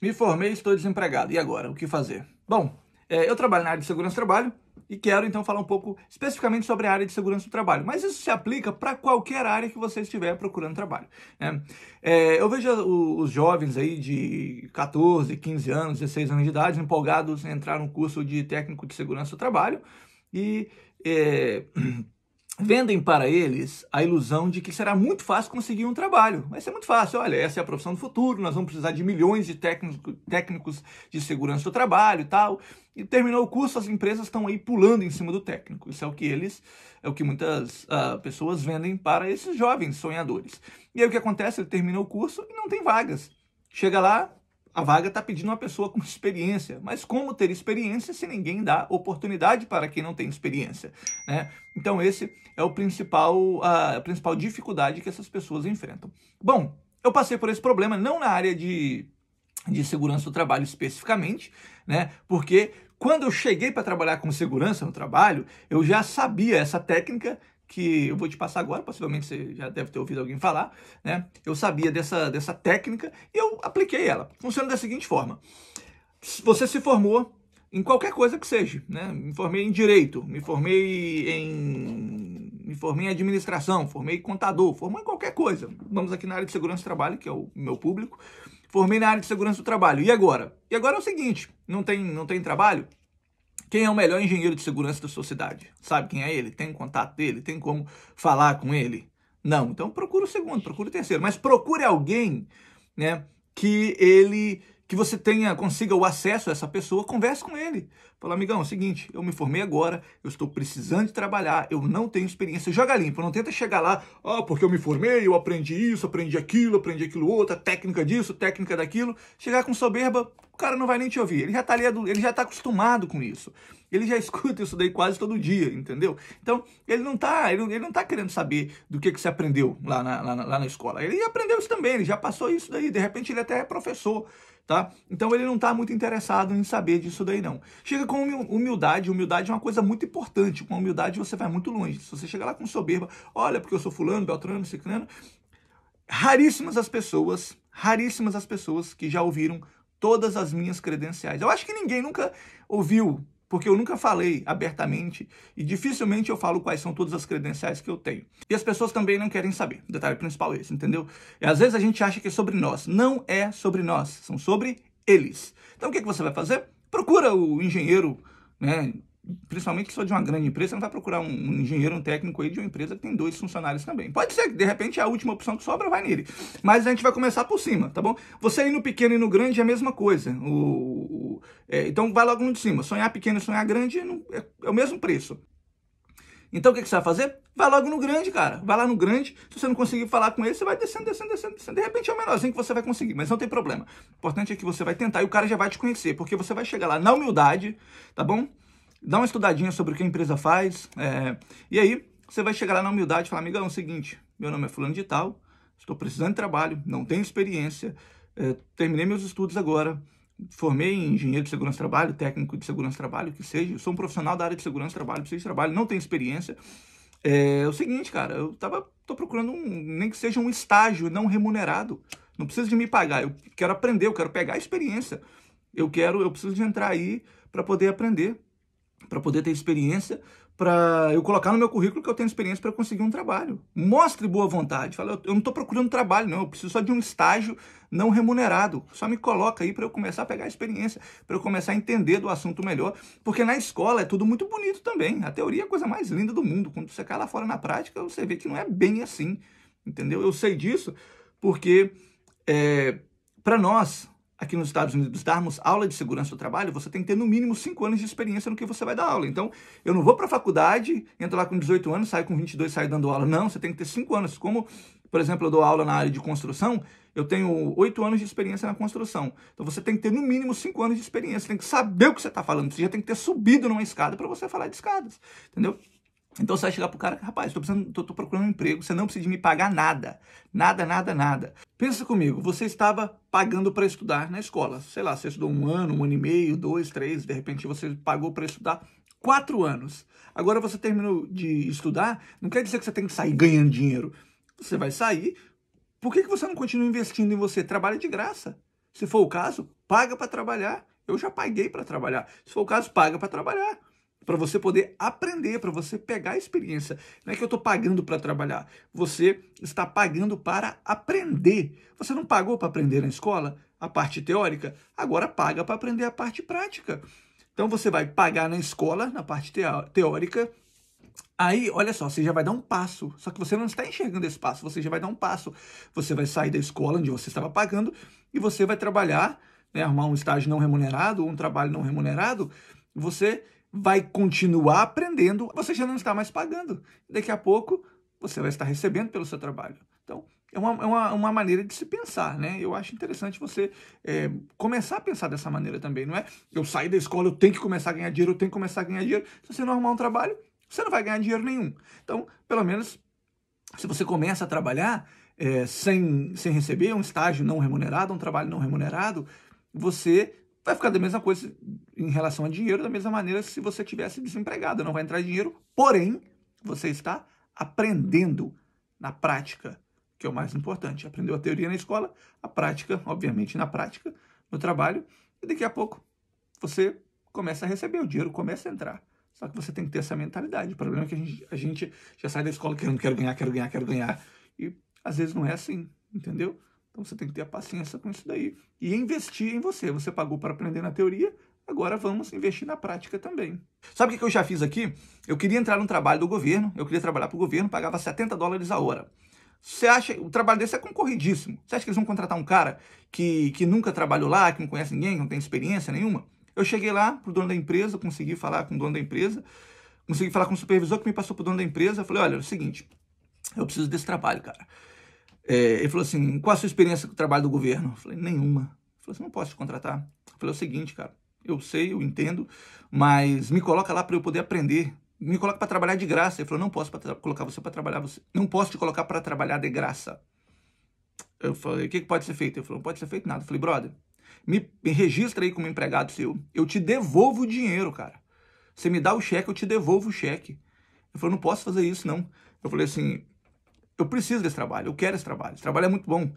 Me formei, estou desempregado. E agora? O que fazer? Bom, é, eu trabalho na área de segurança do trabalho e quero então falar um pouco especificamente sobre a área de segurança do trabalho. Mas isso se aplica para qualquer área que você estiver procurando trabalho. Né? É, eu vejo os jovens aí de 14, 15 anos, 16 anos de idade empolgados em entrar no curso de técnico de segurança do trabalho e é, vendem para eles a ilusão de que será muito fácil conseguir um trabalho. Vai ser muito fácil. Olha, essa é a profissão do futuro, nós vamos precisar de milhões de técnico, técnicos de segurança do trabalho e tal. E terminou o curso, as empresas estão aí pulando em cima do técnico. Isso é o que eles, é o que muitas uh, pessoas vendem para esses jovens sonhadores. E aí o que acontece? Ele terminou o curso e não tem vagas. Chega lá, a vaga está pedindo uma pessoa com experiência, mas como ter experiência se ninguém dá oportunidade para quem não tem experiência? Né? Então, esse é o principal, a principal dificuldade que essas pessoas enfrentam. Bom, eu passei por esse problema, não na área de, de segurança do trabalho especificamente, né? porque quando eu cheguei para trabalhar com segurança no trabalho, eu já sabia essa técnica que eu vou te passar agora, possivelmente você já deve ter ouvido alguém falar, né? Eu sabia dessa, dessa técnica e eu apliquei ela. Funciona da seguinte forma: você se formou em qualquer coisa que seja, né? Me formei em direito, me formei em me formei em administração, formei contador, formei em qualquer coisa. Vamos aqui na área de segurança do trabalho, que é o meu público. Formei na área de segurança do trabalho. E agora? E agora é o seguinte, não tem não tem trabalho? quem é o melhor engenheiro de segurança da sua cidade. Sabe quem é ele? Tem contato dele? Tem como falar com ele? Não. Então procura o segundo, procura o terceiro. Mas procure alguém, né? Que ele que você tenha, consiga o acesso a essa pessoa, converse com ele. Fala, amigão, é o seguinte, eu me formei agora, eu estou precisando de trabalhar, eu não tenho experiência. Joga limpo, não tenta chegar lá, ah, oh, porque eu me formei, eu aprendi isso, aprendi aquilo, aprendi aquilo outro, técnica disso, técnica daquilo. Chegar com soberba, o cara não vai nem te ouvir. Ele já tá ali, ele já tá acostumado com isso. Ele já escuta isso daí quase todo dia, entendeu? Então, ele não tá, ele, ele não tá querendo saber do que, que você aprendeu lá na, lá, lá na escola. Ele aprendeu isso também, ele já passou isso daí, de repente ele até é professor, tá? Então ele não tá muito interessado em saber disso daí, não. Chega com humildade. Humildade é uma coisa muito importante. Com humildade você vai muito longe. Se você chegar lá com soberba, olha, porque eu sou fulano, beltrano, ciclano. Raríssimas as pessoas, raríssimas as pessoas que já ouviram todas as minhas credenciais. Eu acho que ninguém nunca ouviu, porque eu nunca falei abertamente e dificilmente eu falo quais são todas as credenciais que eu tenho. E as pessoas também não querem saber. O detalhe principal é esse, entendeu? E às vezes a gente acha que é sobre nós. Não é sobre nós, são sobre eles. Então o que, é que você vai fazer? Procura o engenheiro, né? Principalmente se for de uma grande empresa, não vai procurar um, um engenheiro, um técnico aí de uma empresa que tem dois funcionários também. Pode ser que, de repente, a última opção que sobra vai nele. Mas a gente vai começar por cima, tá bom? Você ir no pequeno e no grande é a mesma coisa. O, o é, então vai logo no de cima. Sonhar pequeno e sonhar grande é, é o mesmo preço. Então o que, que você vai fazer? Vai logo no grande, cara. Vai lá no grande. Se você não conseguir falar com ele, você vai descendo, descendo, descendo, descendo. De repente é o menorzinho que você vai conseguir, mas não tem problema. O importante é que você vai tentar e o cara já vai te conhecer, porque você vai chegar lá na humildade, tá bom? Dá uma estudadinha sobre o que a empresa faz. É... E aí você vai chegar lá na humildade e falar, amigão, é o seguinte, meu nome é fulano de tal, estou precisando de trabalho, não tenho experiência, é, terminei meus estudos agora, formei em engenheiro de segurança do trabalho, técnico de segurança do trabalho, que seja, eu sou um profissional da área de segurança do trabalho, preciso de trabalho, não tenho experiência. É, é o seguinte, cara, eu tava, tô procurando um, nem que seja um estágio não remunerado. Não precisa de me pagar, eu quero aprender, eu quero pegar a experiência. Eu quero, eu preciso de entrar aí para poder aprender, para poder ter experiência, para eu colocar no meu currículo que eu tenho experiência para conseguir um trabalho. Mostre boa vontade. Fala, eu não estou procurando trabalho, não. Eu preciso só de um estágio não remunerado. Só me coloca aí para eu começar a pegar experiência, para eu começar a entender do assunto melhor. Porque na escola é tudo muito bonito também. A teoria é a coisa mais linda do mundo. Quando você cai lá fora na prática, você vê que não é bem assim. Entendeu? Eu sei disso porque, é, eh, para nós, aqui nos Estados Unidos darmos aula de segurança do trabalho, você tem que ter no mínimo 5 anos de experiência no que você vai dar aula. Então, eu não vou para a faculdade, entro lá com 18 anos, saio com 22, saio dando aula. Não, você tem que ter 5 anos. Como, por exemplo, eu dou aula na área de construção, eu tenho 8 anos de experiência na construção. Então, você tem que ter no mínimo 5 anos de experiência, você tem que saber o que você está falando, você já tem que ter subido numa escada para você falar de escadas, entendeu? Então você vai chegar pro cara, rapaz, tô, precisando, tô, tô, procurando um emprego, você não precisa de me pagar nada. Nada, nada, nada. Pensa comigo, você estava pagando para estudar na escola. Sei lá, você estudou um ano, um ano e meio, dois, três, de repente você pagou para estudar quatro anos. Agora você terminou de estudar, não quer dizer que você tem que sair ganhando dinheiro. Você vai sair. Por que, que você não continua investindo em você? Trabalha de graça. Se for o caso, paga para trabalhar. Eu já paguei para trabalhar. Se for o caso, paga para trabalhar para você poder aprender, para você pegar a experiência. Não é que eu estou pagando para trabalhar, você está pagando para aprender. Você não pagou para aprender na escola a parte teórica, agora paga para aprender a parte prática. Então você vai pagar na escola, na parte teórica, Aí, olha só, você já vai dar um passo. Só que você não está enxergando esse passo, você já vai dar um passo. Você vai sair da escola onde você estava pagando e você vai trabalhar, né, arrumar um estágio não remunerado, um trabalho não remunerado. Você vai continuar aprendendo, você já não está mais pagando. Daqui a pouco você vai estar recebendo pelo seu trabalho. Então, é uma, é uma, uma maneira de se pensar, né? Eu acho interessante você é, começar a pensar dessa maneira também, não é? Eu saí da escola, eu tenho que começar a ganhar dinheiro, eu tenho que começar a ganhar dinheiro. Se você não arrumar um trabalho, você não vai ganhar dinheiro nenhum. Então, pelo menos, se você começa a trabalhar é, sem, sem receber um estágio não remunerado, um trabalho não remunerado, você Vai ficar da mesma coisa em relação a dinheiro, da mesma maneira se você tivesse desempregado, não vai entrar dinheiro, porém, você está aprendendo na prática, que é o mais importante. Aprendeu a teoria na escola, a prática, obviamente, na prática, no trabalho, e daqui a pouco você começa a receber, o dinheiro começa a entrar. Só que você tem que ter essa mentalidade. O problema é que a gente, a gente já sai da escola querendo, quero ganhar, quero ganhar, quero ganhar. E às vezes não é assim, entendeu? Então você tem que ter a paciência com isso daí e investir em você. Você pagou para aprender na teoria, agora vamos investir na prática também. Sabe o que eu já fiz aqui? Eu queria entrar num trabalho do governo, eu queria trabalhar para o governo, pagava 70 dólares a hora. Você acha, o trabalho desse é concorridíssimo. Você acha que eles vão contratar um cara que, que nunca trabalhou lá, que não conhece ninguém, que não tem experiência nenhuma? Eu cheguei lá pro dono da empresa, consegui falar com o dono da empresa, consegui falar com o supervisor que me passou pro dono da empresa, falei, olha, é o seguinte, eu preciso desse trabalho, cara. É, ele falou assim: qual a sua experiência com o trabalho do governo? Eu falei: nenhuma. Ele falou assim: não posso te contratar. Eu falei: é o seguinte, cara, eu sei, eu entendo, mas me coloca lá para eu poder aprender. Me coloca para trabalhar de graça. Ele falou: não posso colocar você para trabalhar, você. Não posso te colocar para trabalhar de graça. Eu falei: o que, que pode ser feito? Ele falou: não pode ser feito nada. Eu falei: brother, me, me registra aí como empregado seu. Eu te devolvo o dinheiro, cara. Você me dá o cheque, eu te devolvo o cheque. Ele falou: não posso fazer isso, não. Eu falei assim: eu preciso desse trabalho, eu quero esse trabalho, esse trabalho é muito bom.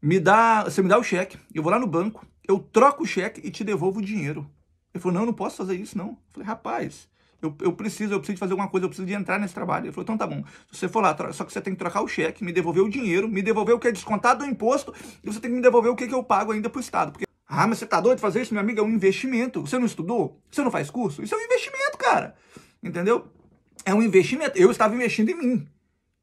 Me dá, você me dá o cheque, eu vou lá no banco, eu troco o cheque e te devolvo o dinheiro. Ele falou, não, eu não posso fazer isso, não. Eu falei, rapaz, eu, eu preciso, eu preciso de fazer alguma coisa, eu preciso de entrar nesse trabalho. Ele falou, então tá bom, você for lá, só que você tem que trocar o cheque, me devolver o dinheiro, me devolver o que é descontado do imposto, e você tem que me devolver o que, é que eu pago ainda pro Estado. Porque, ah, mas você tá doido de fazer isso, meu amigo? É um investimento. Você não estudou? Você não faz curso? Isso é um investimento, cara. Entendeu? É um investimento. Eu estava investindo em mim.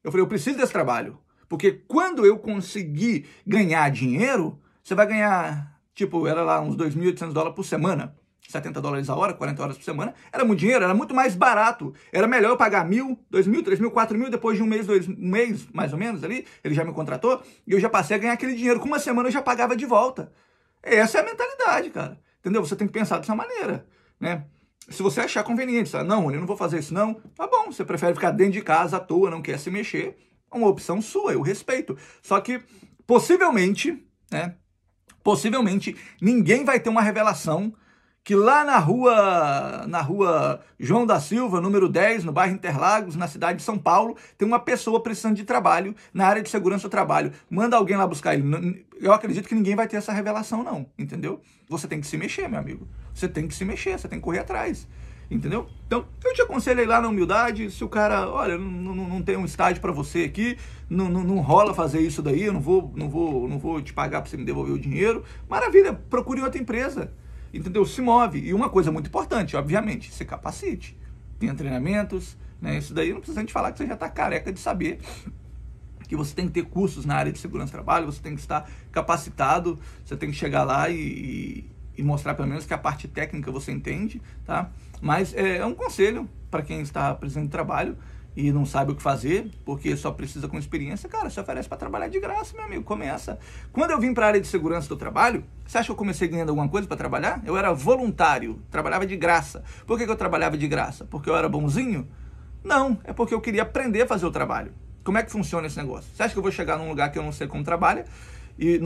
Eu falei, eu preciso desse trabalho. Porque quando eu conseguir ganhar dinheiro, você vai ganhar, tipo, era lá uns 2.800 dólares por semana. 70 dólares a hora, 40 horas por semana, era muito dinheiro, era muito mais barato. Era melhor eu pagar mil, dois mil, três mil, quatro mil, depois de um mês, dois um mês, mais ou menos ali, ele já me contratou, e eu já passei a ganhar aquele dinheiro. Com uma semana eu já pagava de volta. Essa é a mentalidade, cara. Entendeu? Você tem que pensar dessa maneira, né? se você achar conveniente, sabe? Não, eu não vou fazer isso não. Tá bom, você prefere ficar dentro de casa à toa, não quer se mexer. É uma opção sua, eu respeito. Só que, possivelmente, né? Possivelmente, ninguém vai ter uma revelação que lá na rua, na rua João da Silva, número 10, no bairro Interlagos, na cidade de São Paulo, tem uma pessoa precisando de trabalho na área de segurança do trabalho. Manda alguém lá buscar ele. Eu acredito que ninguém vai ter essa revelação, não, entendeu? Você tem que se mexer, meu amigo. Você tem que se mexer, você tem que correr atrás. Entendeu? Então, eu te aconselho lá na humildade. Se o cara, olha, não, não, não tem um estágio para você aqui, não, não, não, rola fazer isso daí, eu não vou, não, vou, não vou te pagar para você me devolver o dinheiro. Maravilha, procure outra empresa entendeu? Se move. E uma coisa muito importante, obviamente, se capacite. Tenha treinamentos, né? Isso daí não precisa a gente falar que você já está careca de saber que você tem que ter cursos na área de segurança do trabalho, você tem que estar capacitado, você tem que chegar lá e, e, mostrar pelo menos que a parte técnica você entende, tá? Mas é, é um conselho para quem está apresentando trabalho, e não sabe o que fazer, porque só precisa com experiência, cara, se oferece para trabalhar de graça, meu amigo, começa. Quando eu vim para a área de segurança do trabalho, você acha que eu comecei ganhando alguma coisa para trabalhar? Eu era voluntário, trabalhava de graça. Por que, que eu trabalhava de graça? Porque eu era bonzinho? Não, é porque eu queria aprender a fazer o trabalho. Como é que funciona esse negócio? Você acha que eu vou chegar num lugar que eu não sei como trabalha e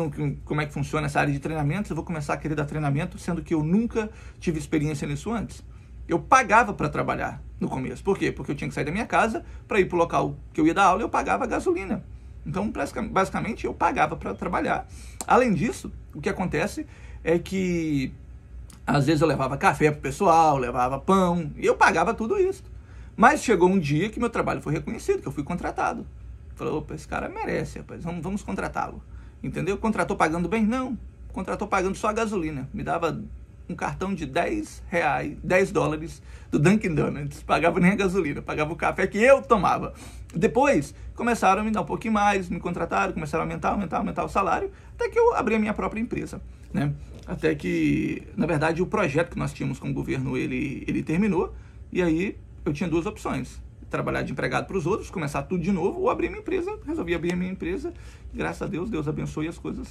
como é que funciona essa área de treinamentos? Eu vou começar a querer dar treinamento, sendo que eu nunca tive experiência nisso antes. Eu pagava para trabalhar no começo. Por quê? Porque eu tinha que sair da minha casa para ir para o local que eu ia dar aula, eu pagava gasolina. Então, basicamente, eu pagava para trabalhar. Além disso, o que acontece é que às vezes eu levava café para o pessoal, levava pão, e eu pagava tudo isso. Mas chegou um dia que meu trabalho foi reconhecido, que eu fui contratado. Falou: opa, esse cara merece, rapaz, vamos, vamos contratá-lo. Entendeu? Contratou pagando bem? Não. Contratou pagando só a gasolina. Me dava um cartão de 10 reais, 10 dólares do Dunkin' Donuts. Pagava nem a gasolina, pagava o café que eu tomava. Depois começaram a me dar um pouquinho mais, me contrataram, começaram a aumentar, aumentar, aumentar o salário, até que eu abri a minha própria empresa, né? Até que, na verdade, o projeto que nós tínhamos com o governo, ele, ele terminou, e aí eu tinha duas opções. Trabalhar de empregado para os outros, começar tudo de novo, ou abrir minha empresa. Resolvi abrir minha empresa, graças a Deus, Deus abençoe as coisas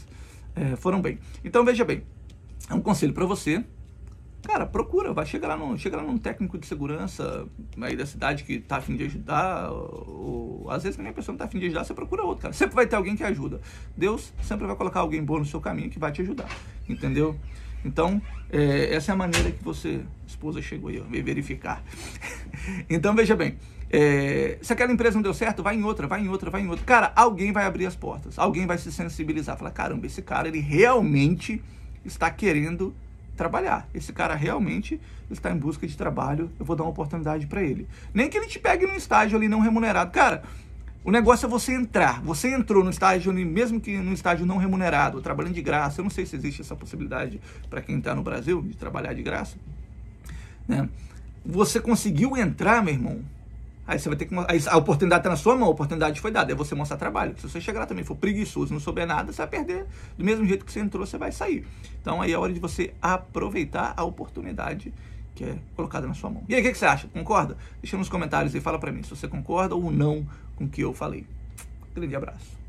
é, foram bem. Então veja bem, é um conselho para você. Cara, procura, vai chegar lá, num, chega lá num técnico de segurança aí da cidade que tá afim de ajudar. Ou, ou às vezes nem a pessoa não tá afim de ajudar, você procura outro, cara. Sempre vai ter alguém que ajuda. Deus sempre vai colocar alguém bom no seu caminho que vai te ajudar. Entendeu? Então, é, essa é a maneira que você, esposa, chegou aí, ó, veio verificar. então, veja bem, é, se aquela empresa não deu certo, vai em outra, vai em outra, vai em outra. Cara, alguém vai abrir as portas, alguém vai se sensibilizar, falar, caramba, esse cara, ele realmente está querendo trabalhar. Esse cara realmente está em busca de trabalho, eu vou dar uma oportunidade para ele. Nem que ele te pegue num estágio ali não remunerado. Cara, o negócio é você entrar. Você entrou no estágio, mesmo que no estágio não remunerado, trabalhando de graça. Eu não sei se existe essa possibilidade para quem está no Brasil de trabalhar de graça. Né? Você conseguiu entrar, meu irmão. Aí você vai ter que aí a oportunidade está na sua mão, a oportunidade foi dada, é você mostrar trabalho. Se você chegar lá também for preguiçoso, não souber nada, você vai perder. Do mesmo jeito que você entrou, você vai sair. Então aí é hora de você aproveitar a oportunidade que é colocada na sua mão. E aí, o que, que, você acha? Concorda? Deixa nos comentários e fala para mim se você concorda ou não com o que eu falei. Um grande abraço.